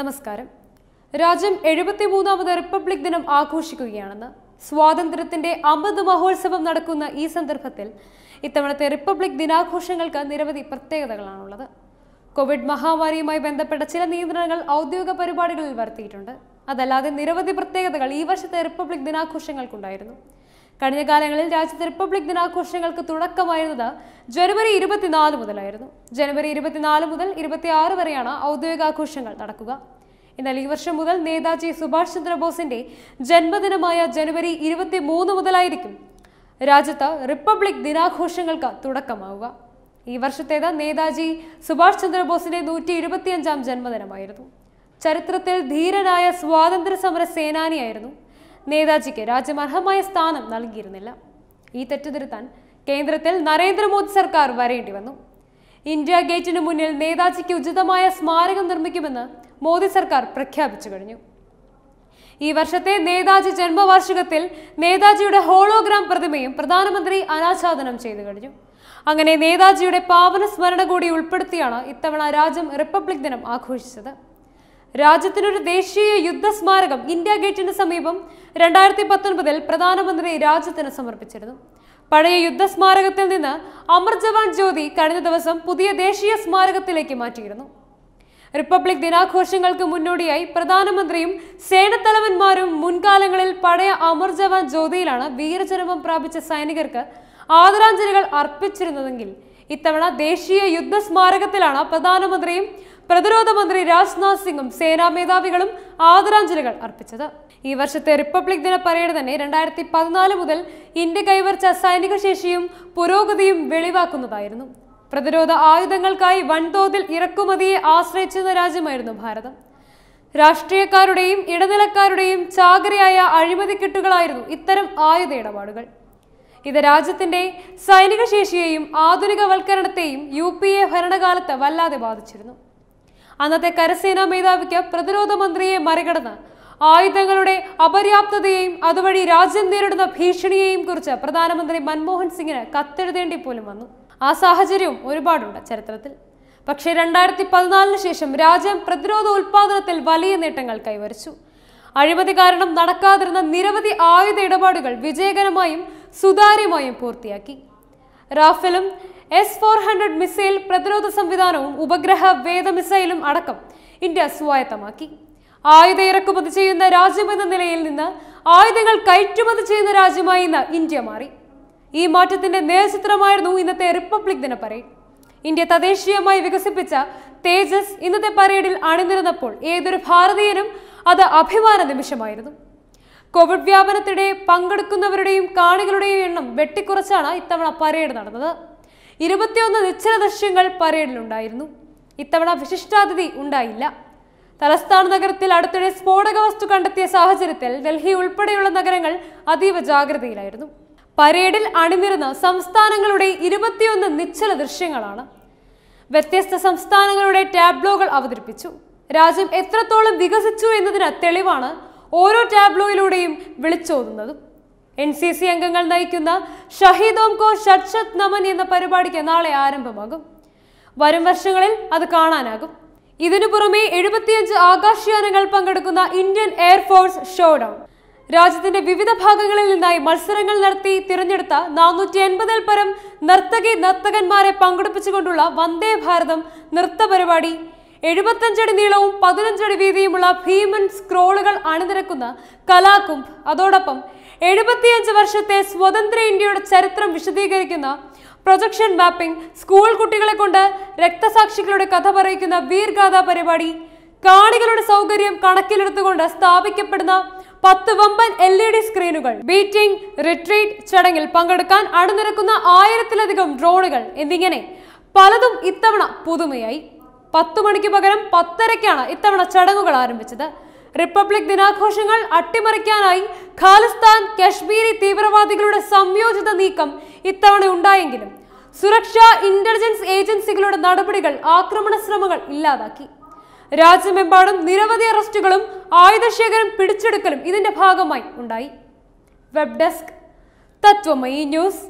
നമസ്കാരം രാജ്യം എഴുപത്തിമൂന്നാമത് റിപ്പബ്ലിക് ദിനം ആഘോഷിക്കുകയാണെന്ന് സ്വാതന്ത്ര്യത്തിന്റെ അമ്പത് മഹോത്സവം നടക്കുന്ന ഈ സന്ദർഭത്തിൽ ഇത്തവണത്തെ റിപ്പബ്ലിക് ദിനാഘോഷങ്ങൾക്ക് നിരവധി പ്രത്യേകതകളാണുള്ളത് കോവിഡ് മഹാമാരിയുമായി ബന്ധപ്പെട്ട ചില നിയന്ത്രണങ്ങൾ ഔദ്യോഗിക പരിപാടികളിൽ വരുത്തിയിട്ടുണ്ട് അതല്ലാതെ നിരവധി പ്രത്യേകതകൾ ഈ വർഷത്തെ റിപ്പബ്ലിക് ദിനാഘോഷങ്ങൾക്കുണ്ടായിരുന്നു കഴിഞ്ഞ കാലങ്ങളിൽ രാജ്യത്ത് റിപ്പബ്ലിക് ദിനാഘോഷങ്ങൾക്ക് തുടക്കമായിരുന്നത് ജനുവരി ഇരുപത്തിനാല് മുതലായിരുന്നു ജനുവരി ഇരുപത്തിനാല് മുതൽ ഇരുപത്തിയാറ് വരെയാണ് ഔദ്യോഗിക ആഘോഷങ്ങൾ നടക്കുക എന്നാൽ ഈ വർഷം മുതൽ നേതാജി സുഭാഷ് ചന്ദ്രബോസിന്റെ ജന്മദിനമായ ജനുവരി ഇരുപത്തി മൂന്ന് മുതലായിരിക്കും രാജ്യത്ത് റിപ്പബ്ലിക് ദിനാഘോഷങ്ങൾക്ക് തുടക്കമാവുക ഈ വർഷത്തേത് നേതാജി സുഭാഷ് ചന്ദ്രബോസിന്റെ നൂറ്റി ഇരുപത്തിയഞ്ചാം ജന്മദിനമായിരുന്നു ചരിത്രത്തിൽ ധീരനായ സ്വാതന്ത്ര്യ സമര സേനാനിയായിരുന്നു നേതാജിക്ക് രാജ്യമർഹമായ സ്ഥാനം നൽകിയിരുന്നില്ല ഈ തിരുത്താൻ കേന്ദ്രത്തിൽ നരേന്ദ്രമോദി സർക്കാർ വരേണ്ടി വന്നു ഇന്ത്യ ഗേറ്റിന് മുന്നിൽ നേതാജിക്ക് ഉചിതമായ സ്മാരകം നിർമ്മിക്കുമെന്ന് മോദി സർക്കാർ പ്രഖ്യാപിച്ചു കഴിഞ്ഞു ഈ വർഷത്തെ നേതാജി ജന്മവാർഷികത്തിൽ നേതാജിയുടെ ഹോളോഗ്രാം പ്രതിമയും പ്രധാനമന്ത്രി അനാച്ഛാദനം ചെയ്തു കഴിഞ്ഞു അങ്ങനെ നേതാജിയുടെ പാവന സ്മരണ കൂടി ഉൾപ്പെടുത്തിയാണ് ഇത്തവണ രാജ്യം റിപ്പബ്ലിക് ദിനം ആഘോഷിച്ചത് രാജ്യത്തിനൊരു ദേശീയ യുദ്ധസ്മാരകം ഇന്ത്യ ഗേറ്റിന് സമീപം രണ്ടായിരത്തി പത്തൊൻപതിൽ പ്രധാനമന്ത്രി രാജ്യത്തിന് സമർപ്പിച്ചിരുന്നു പഴയ യുദ്ധസ്മാരകത്തിൽ നിന്ന് അമർ ജവാൻ ജ്യോതി കഴിഞ്ഞ ദിവസം പുതിയ ദേശീയ സ്മാരകത്തിലേക്ക് മാറ്റിയിരുന്നു റിപ്പബ്ലിക് ദിനാഘോഷങ്ങൾക്ക് മുന്നോടിയായി പ്രധാനമന്ത്രിയും സേനത്തലവന്മാരും മുൻകാലങ്ങളിൽ പഴയ അമർ ജവാൻ ജ്യോതിയിലാണ് വീരചരമം പ്രാപിച്ച സൈനികർക്ക് ആദരാഞ്ജലികൾ അർപ്പിച്ചിരുന്നതെങ്കിൽ ഇത്തവണ ദേശീയ യുദ്ധ സ്മാരകത്തിലാണ് പ്രധാനമന്ത്രിയും പ്രതിരോധ മന്ത്രി രാജ്നാഥ് സിംഗും സേനാ മേധാവികളും ആദരാഞ്ജലികൾ അർപ്പിച്ചത് ഈ വർഷത്തെ റിപ്പബ്ലിക് ദിന പരേഡ് തന്നെ രണ്ടായിരത്തി പതിനാല് മുതൽ ഇന്ത്യ കൈവരിച്ച സൈനിക ശേഷിയും പുരോഗതിയും വെളിവാക്കുന്നതായിരുന്നു പ്രതിരോധ ആയുധങ്ങൾക്കായി വൻതോതിൽ ഇറക്കുമതിയെ ആശ്രയിച്ചിരുന്ന രാജ്യമായിരുന്നു ഭാരതം രാഷ്ട്രീയക്കാരുടെയും ഇടനിലക്കാരുടെയും ചാകരയായ കിട്ടുകളായിരുന്നു ഇത്തരം ആയുധ ഇടപാടുകൾ ഇത് രാജ്യത്തിന്റെ സൈനിക ശേഷിയെയും ആധുനികവൽക്കരണത്തെയും യു പി എ ഭരണകാലത്ത് വല്ലാതെ ബാധിച്ചിരുന്നു അന്നത്തെ കരസേനാ മേധാവിക്ക് പ്രതിരോധ മന്ത്രിയെ മറികടന്ന് ആയുധങ്ങളുടെ അപര്യാപ്തതയെയും അതുവഴി രാജ്യം നേരിടുന്ന ഭീഷണിയെയും കുറിച്ച് പ്രധാനമന്ത്രി മൻമോഹൻ സിംഗിന് കത്തെഴുതേണ്ടി പോലും വന്നു ആ സാഹചര്യവും ഒരുപാടുണ്ട് ചരിത്രത്തിൽ പക്ഷേ രണ്ടായിരത്തി പതിനാലിന് ശേഷം രാജ്യം പ്രതിരോധ ഉൽപാദനത്തിൽ വലിയ നേട്ടങ്ങൾ കൈവരിച്ചു അഴിമതി കാരണം നടക്കാതിരുന്ന നിരവധി ആയുധ ഇടപാടുകൾ വിജയകരമായും സുതാര്യമായും പൂർത്തിയാക്കി റാഫേലും എസ് ഫോർ ഹൺഡ്രഡ് മിസൈൽ പ്രതിരോധ സംവിധാനവും ഉപഗ്രഹ വേദ മിസൈലും അടക്കം ഇന്ത്യ സ്വായത്തമാക്കി ആയുധ ഇറക്കുമതി ചെയ്യുന്ന രാജ്യമെന്ന നിലയിൽ നിന്ന് ആയുധങ്ങൾ കയറ്റുമതി ചെയ്യുന്ന രാജ്യമായി ഇന്ന് ഇന്ത്യ മാറി ഈ മാറ്റത്തിന്റെ നേർചിത്രമായിരുന്നു ഇന്നത്തെ റിപ്പബ്ലിക് ദിന പരേഡ് ഇന്ത്യ തദ്ദേശീയമായി വികസിപ്പിച്ച തേജസ് ഇന്നത്തെ പരേഡിൽ അണിനിരുന്നപ്പോൾ ഏതൊരു ഭാരതീയനും അത് അഭിമാന നിമിഷമായിരുന്നു കോവിഡ് വ്യാപനത്തിനിടെ പങ്കെടുക്കുന്നവരുടെയും കാണികളുടെയും എണ്ണം വെട്ടിക്കുറച്ചാണ് ഇത്തവണ പരേഡ് നടന്നത് ഇരുപത്തിയൊന്ന് നിശ്ചല ദൃശ്യങ്ങൾ പരേഡിലുണ്ടായിരുന്നു ഇത്തവണ വിശിഷ്ടാതിഥി ഉണ്ടായില്ല തലസ്ഥാന നഗരത്തിൽ അടുത്തിടെ സ്ഫോടക വസ്തു കണ്ടെത്തിയ സാഹചര്യത്തിൽ ഡൽഹി ഉൾപ്പെടെയുള്ള നഗരങ്ങൾ അതീവ ജാഗ്രതയിലായിരുന്നു പരേഡിൽ അണിനിരുന്ന സംസ്ഥാനങ്ങളുടെ ഇരുപത്തിയൊന്ന് നിശ്ചല ദൃശ്യങ്ങളാണ് വ്യത്യസ്ത സംസ്ഥാനങ്ങളുടെ ടാബ്ലോകൾ അവതരിപ്പിച്ചു രാജ്യം എത്രത്തോളം വികസിച്ചു എന്നതിന് തെളിവാണ് ഓരോ ടാബ്ലോയിലൂടെയും വിളിച്ചോതുന്നത് എൻ സി സി അംഗങ്ങൾ നയിക്കുന്ന ഷഹീദോം കോ ഷഡ്ഷത് നമൻ എന്ന പരിപാടിക്ക് നാളെ ആരംഭമാകും വരും വർഷങ്ങളിൽ അത് കാണാനാകും ഇതിനു പുറമെ എഴുപത്തിയഞ്ച് ആകാശയാനങ്ങൾ പങ്കെടുക്കുന്ന ഇന്ത്യൻ എയർഫോഴ്സ് ഡൗൺ രാജ്യത്തിന്റെ വിവിധ ഭാഗങ്ങളിൽ നിന്നായി മത്സരങ്ങൾ നടത്തി തിരഞ്ഞെടുത്ത നാനൂറ്റി എൺപതിൽ പരം നർത്തകി നർത്തകന്മാരെ പങ്കെടുപ്പിച്ചുകൊണ്ടുള്ള വന്ദേ ഭാരതം നൃത്ത പരിപാടി എഴുപത്തഞ്ചടി നീളവും പതിനഞ്ചടി വീതിയുമുള്ള ഭീമൻ സ്ക്രോളുകൾ അണിനിരക്കുന്ന കലാകുംഭ് അതോടൊപ്പം എഴുപത്തിയഞ്ച് വർഷത്തെ സ്വതന്ത്ര ഇന്ത്യയുടെ ചരിത്രം വിശദീകരിക്കുന്ന പ്രൊജക്ഷൻ മാപ്പിംഗ് സ്കൂൾ കുട്ടികളെ കൊണ്ട് രക്തസാക്ഷികളുടെ കഥ പറയിക്കുന്ന വീർഗാഥ പരിപാടി കാണികളുടെ സൗകര്യം കണക്കിലെടുത്തുകൊണ്ട് സ്ഥാപിക്കപ്പെടുന്ന പത്ത് വമ്പൻ എൽ ഇ ഡി സ്ക്രീനുകൾ ബീറ്റിംഗ് റിട്രീറ്റ് ചടങ്ങിൽ പങ്കെടുക്കാൻ അണിനിരക്കുന്ന ആയിരത്തിലധികം ഡ്രോണുകൾ എന്നിങ്ങനെ പലതും ഇത്തവണ പുതുമയായി പത്തു മണിക്ക് പകരം പത്തരയ്ക്കാണ് ഇത്തവണ ചടങ്ങുകൾ ആരംഭിച്ചത് റിപ്പബ്ലിക് ദിനാഘോഷങ്ങൾ അട്ടിമറിക്കാനായി ഖാലിസ്ഥാൻ കശ്മീരി തീവ്രവാദികളുടെ സംയോജിത നീക്കം ഇത്തവണ ഉണ്ടായെങ്കിലും സുരക്ഷാ ഇന്റലിജൻസ് ഏജൻസികളുടെ നടപടികൾ ആക്രമണ ശ്രമങ്ങൾ ഇല്ലാതാക്കി രാജ്യമെമ്പാടും നിരവധി അറസ്റ്റുകളും ആയുധശേഖരം പിടിച്ചെടുക്കലും ഇതിന്റെ ഭാഗമായി ഉണ്ടായി വെബ് ഡെസ്ക് തത്വമയി ന്യൂസ്